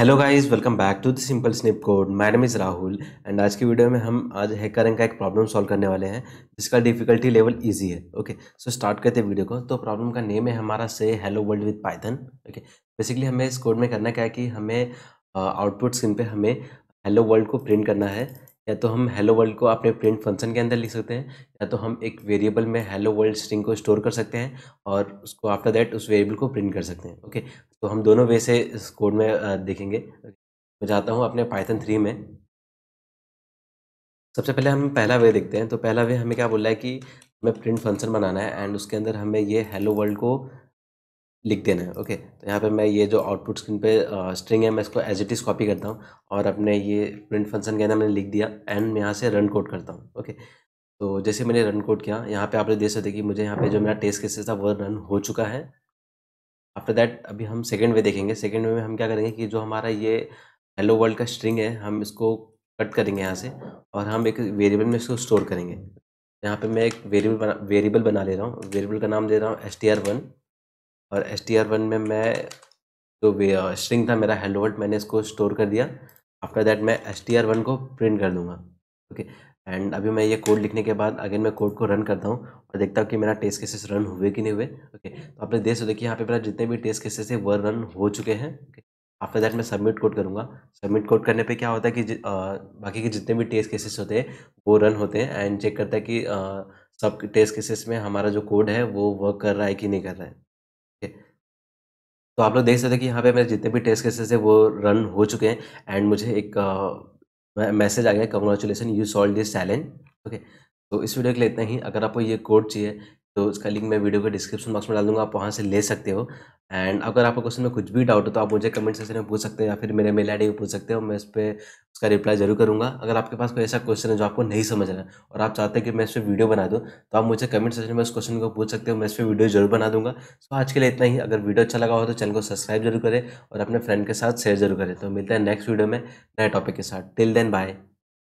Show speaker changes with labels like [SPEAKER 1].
[SPEAKER 1] hello guys welcome back to the simple snip code my name is Rahul and आज की video में हम आज हैकरिंग का एक प्रॉब्लम सॉल्व करने वाले हैं जिसका डिफिकल्टी लेवल इजी है ओके सो स्टार्ट करते हैं वीडियो को तो प्रॉब्लम का नेम है हमारा से hello world with Python okay basically हमें इस कोड में करना क्या है कि हमें आउटपुट स्क्रीन पर हमें हेलो वर्ल्ड को प्रिंट करना है या तो हम हेलो वर्ल्ड को अपने प्रिंट फंक्शन के अंदर लिख सकते हैं या तो हम एक वेरिएबल में हेलो वर्ल्ड स्ट्रिंग को स्टोर कर सकते हैं और उसको आफ्टर दैट उस वेरिएबल को प्रिंट कर सकते हैं ओके तो हम दोनों वे से इस कोड में देखेंगे मैं चाहता हूँ अपने पाइथन थ्री में सबसे पहले हम पहला वे देखते हैं तो पहला वे हमें क्या बोल रहा है कि हमें प्रिंट फंक्शन बनाना है एंड उसके अंदर हमें ये हेलो वर्ल्ड को लिख देना है ओके तो यहाँ पे मैं ये जो आउटपुट स्क्रीन पे स्ट्रिंग है मैं इसको एज इट इज़ कॉपी करता हूँ और अपने ये प्रिंट फंक्शन के अंदर मैंने लिख दिया एंड मैं यहाँ से रन कोड करता हूँ ओके तो जैसे मैंने रन कोड किया यहाँ पे आप लोग देख सकते कि मुझे यहाँ पे जो मेरा टेस्ट केसेस था वो रन हो चुका है आफ्टर दैट अभी हम सेकेंड वे देखेंगे सेकेंड वे में हम क्या करेंगे कि जो हमारा ये हेलो वर्ल्ड का स्ट्रिंग है हम इसको कट करेंगे यहाँ से और हम एक वेरिएबल में इसको स्टोर करेंगे यहाँ पे मैं एक वेरिएबल बना वेरिएबल बना ले रहा हूँ वेरिएबल का नाम दे रहा हूँ एस टी आर वन और एस टी आर वन में मैं जो तो स्ट्रिंग था मेरा हेलो वर्ल्ड मैंने इसको स्टोर कर दिया आफ्टर दैट मैं एस टी आर वन को प्रिंट कर दूंगा ओके एंड अभी मैं ये कोड लिखने के बाद अगेन मैं कोड को रन करता हूँ और देखता हूँ कि मेरा टेस्ट केसेस रन हुए कि नहीं हुए ओके तो आपने देख सो देखिए यहाँ पे मेरा जितने भी टेस्ट केसेस है वह रन हो चुके हैं ओके आफ्टर दैट मैं सबमिट कोड करूँगा सबमिट कोड करने पे क्या होता है कि बाकी के जितने भी टेस्ट केसेस होते हैं वो रन होते हैं एंड चेक करता है कि आ, सब टेस्ट केसेस में हमारा जो कोड है वो वर्क कर रहा है कि नहीं कर रहा है तो आप लोग देख सकते हैं कि यहाँ पे मेरे जितने भी टेस्ट केसेस है वो रन हो चुके हैं एंड मुझे एक मैसेज आ गया congratulation you solve this challenge okay तो इस वीडियो के लिए इतना ही अगर आपको ये कोड चाहिए तो उसका लिंक मैं वीडियो के डिस्क्रिप्शन बॉक्स में डाल दूंगा आप वहाँ से ले सकते हो एंड अगर आपको क्वेश्चन में कुछ भी डाउट हो तो आप मुझे कमेंट सेक्शन में पूछ सकते हो या फिर मेरे मेल आई में पूछ सकते हो मैं इस पर उसका रिप्लाई जरूर करूँगा अगर आपके पास कोई ऐसा क्वेश्चन है जो आपको नहीं समझ रहा है और आप चाहते हैं कि मैं इस पर वीडियो बना दूँ तो आप मुझे कमेंट सेक्शन में उस क्वेश्चन को पूछ सकते हो मैं इस पर वीडियो जरूर बना दूँगा सो आज के लिए इतना ही अगर वीडियो अच्छा लगा हो तो चैनल को सब्सक्राइब जरूर करें और अपने फ्रेंड के साथ शेयर जरूर करें तो मिलते हैं नेक्स्ट वीडियो में नए टॉपिक के साथ टिल देन बाय